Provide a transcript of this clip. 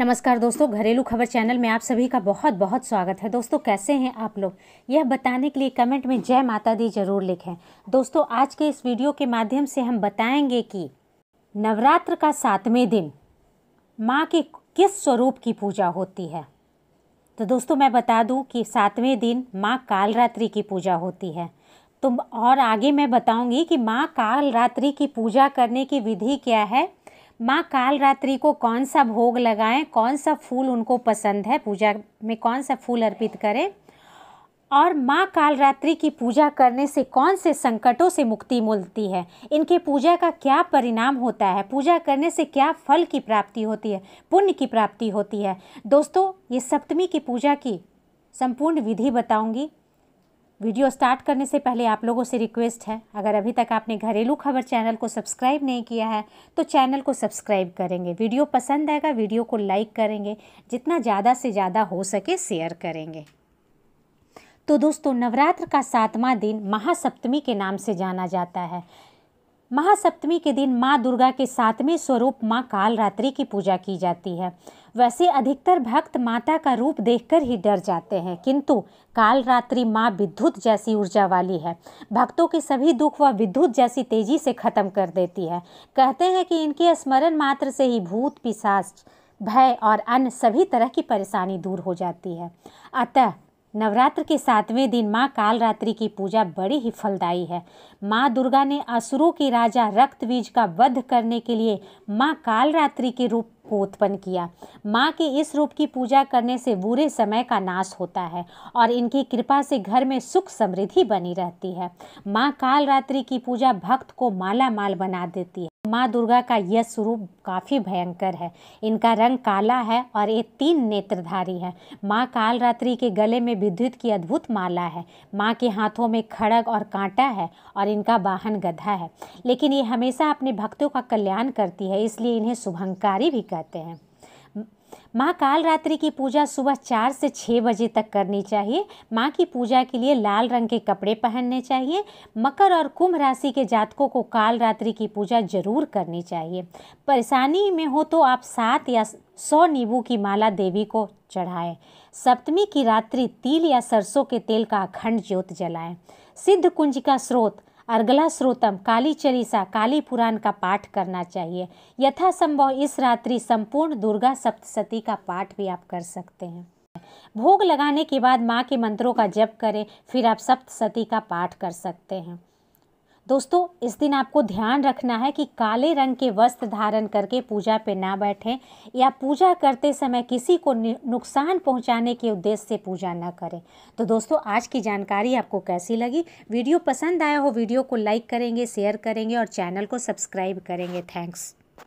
नमस्कार दोस्तों घरेलू खबर चैनल में आप सभी का बहुत बहुत स्वागत है दोस्तों कैसे हैं आप लोग यह बताने के लिए कमेंट में जय माता दी जरूर लिखें दोस्तों आज के इस वीडियो के माध्यम से हम बताएंगे कि नवरात्र का सातवें दिन माँ के किस स्वरूप की पूजा होती है तो दोस्तों मैं बता दूँ कि सातवें दिन माँ कालरात्रि की पूजा होती है तो और आगे मैं बताऊंगी कि माँ कालरात्रि की पूजा करने की विधि क्या है माँ कालरात्रि को कौन सा भोग लगाएं कौन सा फूल उनको पसंद है पूजा में कौन सा फूल अर्पित करें और माँ कालरात्रि की पूजा करने से कौन से संकटों से मुक्ति मिलती है इनके पूजा का क्या परिणाम होता है पूजा करने से क्या फल की प्राप्ति होती है पुण्य की प्राप्ति होती है दोस्तों ये सप्तमी की पूजा की संपूर्ण विधि बताऊंगी वीडियो स्टार्ट करने से पहले आप लोगों से रिक्वेस्ट है अगर अभी तक आपने घरेलू खबर चैनल को सब्सक्राइब नहीं किया है तो चैनल को सब्सक्राइब करेंगे वीडियो पसंद आएगा वीडियो को लाइक करेंगे जितना ज़्यादा से ज़्यादा हो सके शेयर करेंगे तो दोस्तों नवरात्र का सातवां दिन महासप्तमी के नाम से जाना जाता है महासप्तमी के दिन माँ दुर्गा के सातवें स्वरूप माँ कालरात्रि की पूजा की जाती है वैसे अधिकतर भक्त माता का रूप देखकर ही डर जाते हैं किंतु कालरात्रि माँ विद्युत जैसी ऊर्जा वाली है भक्तों के सभी दुख व विद्युत जैसी तेजी से खत्म कर देती है कहते हैं कि इनके स्मरण मात्र से ही भूत पिशाच भय और अन्य सभी तरह की परेशानी दूर हो जाती है अतः नवरात्र के सातवें दिन माँ कालरात्रि की पूजा बड़ी ही फलदायी है माँ दुर्गा ने असुरों के राजा रक्तबीज का वध करने के लिए माँ कालरात्रि के रूप को उत्पन्न किया माँ के इस रूप की पूजा करने से बुरे समय का नाश होता है और इनकी कृपा से घर में सुख समृद्धि बनी रहती है माँ कालरात्रि की पूजा भक्त को माला माल बना देती है माँ दुर्गा का यह स्वरूप काफ़ी भयंकर है इनका रंग काला है और ये तीन नेत्रधारी है माँ कालरात्रि के गले में विद्युत की अद्भुत माला है माँ के हाथों में खड़ग और कांटा है और इनका वाहन गधा है लेकिन ये हमेशा अपने भक्तों का कल्याण करती है इसलिए इन्हें शुभंकारी भी कहते हैं माँ कालरात्रि की पूजा सुबह चार से छः बजे तक करनी चाहिए माँ की पूजा के लिए लाल रंग के कपड़े पहनने चाहिए मकर और कुंभ राशि के जातकों को कालरात्रि की पूजा जरूर करनी चाहिए परेशानी में हो तो आप सात या सौ नींबू की माला देवी को चढ़ाएं सप्तमी की रात्रि तिल या सरसों के तेल का अखंड ज्योत जलाएं सिद्ध कुंज का स्रोत अर्गला स्रोतम काली चरिसा काली पुराण का पाठ करना चाहिए यथासंभव इस रात्रि संपूर्ण दुर्गा सप्तशती का पाठ भी आप कर सकते हैं भोग लगाने के बाद माँ के मंत्रों का जप करें फिर आप सप्तशती का पाठ कर सकते हैं दोस्तों इस दिन आपको ध्यान रखना है कि काले रंग के वस्त्र धारण करके पूजा पे ना बैठें या पूजा करते समय किसी को नुकसान पहुंचाने के उद्देश्य से पूजा ना करें तो दोस्तों आज की जानकारी आपको कैसी लगी वीडियो पसंद आया हो वीडियो को लाइक करेंगे शेयर करेंगे और चैनल को सब्सक्राइब करेंगे थैंक्स